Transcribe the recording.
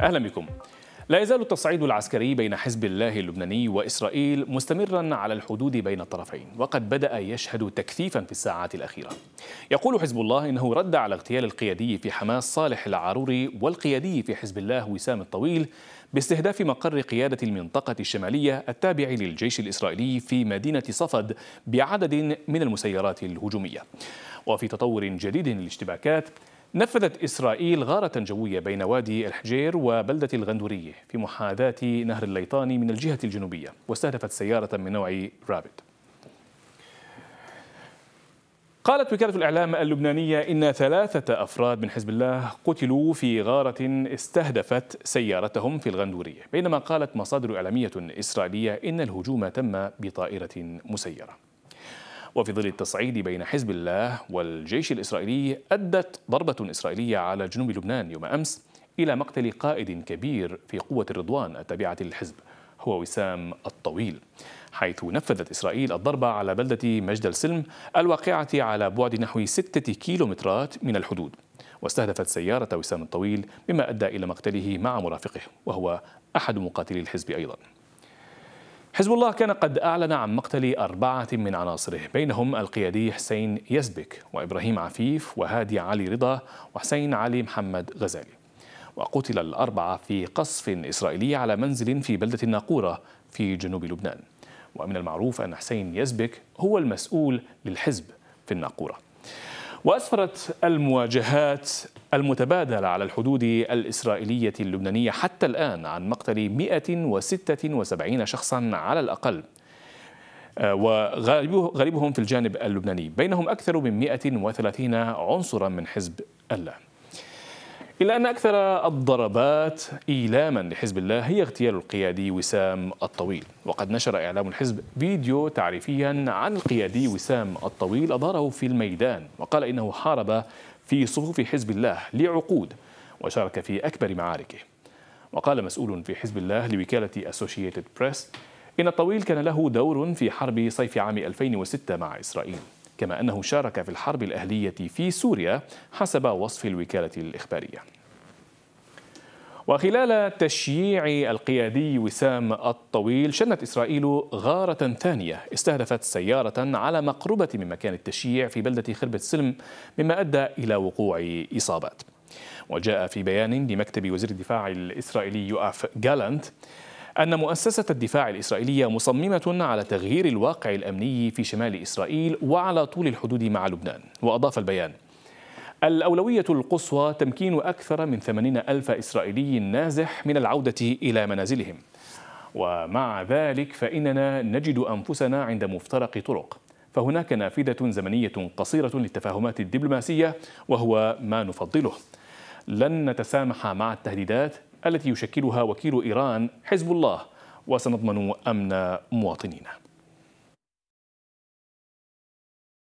أهلا بكم لا يزال التصعيد العسكري بين حزب الله اللبناني وإسرائيل مستمرا على الحدود بين الطرفين وقد بدأ يشهد تكثيفا في الساعات الأخيرة يقول حزب الله إنه رد على اغتيال القيادي في حماس صالح العاروري والقيادي في حزب الله وسام الطويل باستهداف مقر قيادة المنطقة الشمالية التابع للجيش الإسرائيلي في مدينة صفد بعدد من المسيرات الهجومية وفي تطور جديد للاشتباكات نفذت إسرائيل غارة جوية بين وادي الحجير وبلدة الغندورية في محاذاة نهر الليطاني من الجهة الجنوبية واستهدفت سيارة من نوع رابت قالت وكالة الإعلام اللبنانية إن ثلاثة أفراد من حزب الله قتلوا في غارة استهدفت سيارتهم في الغندورية بينما قالت مصادر إعلامية إسرائيلية إن الهجوم تم بطائرة مسيرة وفي ظل التصعيد بين حزب الله والجيش الإسرائيلي أدت ضربة إسرائيلية على جنوب لبنان يوم أمس إلى مقتل قائد كبير في قوة الرضوان التابعة للحزب هو وسام الطويل حيث نفذت إسرائيل الضربة على بلدة مجد السلم الواقعة على بعد نحو ستة كيلومترات من الحدود واستهدفت سيارة وسام الطويل مما أدى إلى مقتله مع مرافقه وهو أحد مقاتلي الحزب أيضاً حزب الله كان قد أعلن عن مقتل أربعة من عناصره بينهم القيادي حسين يزبك وإبراهيم عفيف وهادي علي رضا وحسين علي محمد غزالي وقتل الأربعة في قصف إسرائيلي على منزل في بلدة الناقورة في جنوب لبنان ومن المعروف أن حسين يزبك هو المسؤول للحزب في الناقورة وأسفرت المواجهات المتبادلة على الحدود الإسرائيلية اللبنانية حتى الآن عن مقتل 176 شخصا على الأقل آه، وغالبهم في الجانب اللبناني بينهم أكثر من 130 عنصرا من حزب الله إلا أن أكثر الضربات إيلاما لحزب الله هي اغتيال القيادي وسام الطويل وقد نشر إعلام الحزب فيديو تعريفيا عن القيادي وسام الطويل أظهره في الميدان وقال إنه حارب في صفوف حزب الله لعقود وشارك في أكبر معاركه وقال مسؤول في حزب الله لوكالة أسوشيتد بريس إن الطويل كان له دور في حرب صيف عام 2006 مع إسرائيل كما أنه شارك في الحرب الأهلية في سوريا حسب وصف الوكالة الإخبارية وخلال تشييع القيادي وسام الطويل شنت إسرائيل غارة ثانية استهدفت سيارة على مقربة من مكان التشييع في بلدة خربة سلم مما أدى إلى وقوع إصابات وجاء في بيان لمكتب وزير الدفاع الإسرائيلي يؤاف جالانت أن مؤسسة الدفاع الإسرائيلية مصممة على تغيير الواقع الأمني في شمال إسرائيل وعلى طول الحدود مع لبنان وأضاف البيان الأولوية القصوى تمكين أكثر من 80 ألف إسرائيلي نازح من العودة إلى منازلهم ومع ذلك فإننا نجد أنفسنا عند مفترق طرق فهناك نافذة زمنية قصيرة للتفاهمات الدبلوماسية وهو ما نفضله لن نتسامح مع التهديدات التي يشكلها وكيل إيران حزب الله وسنضمن أمن مواطنينا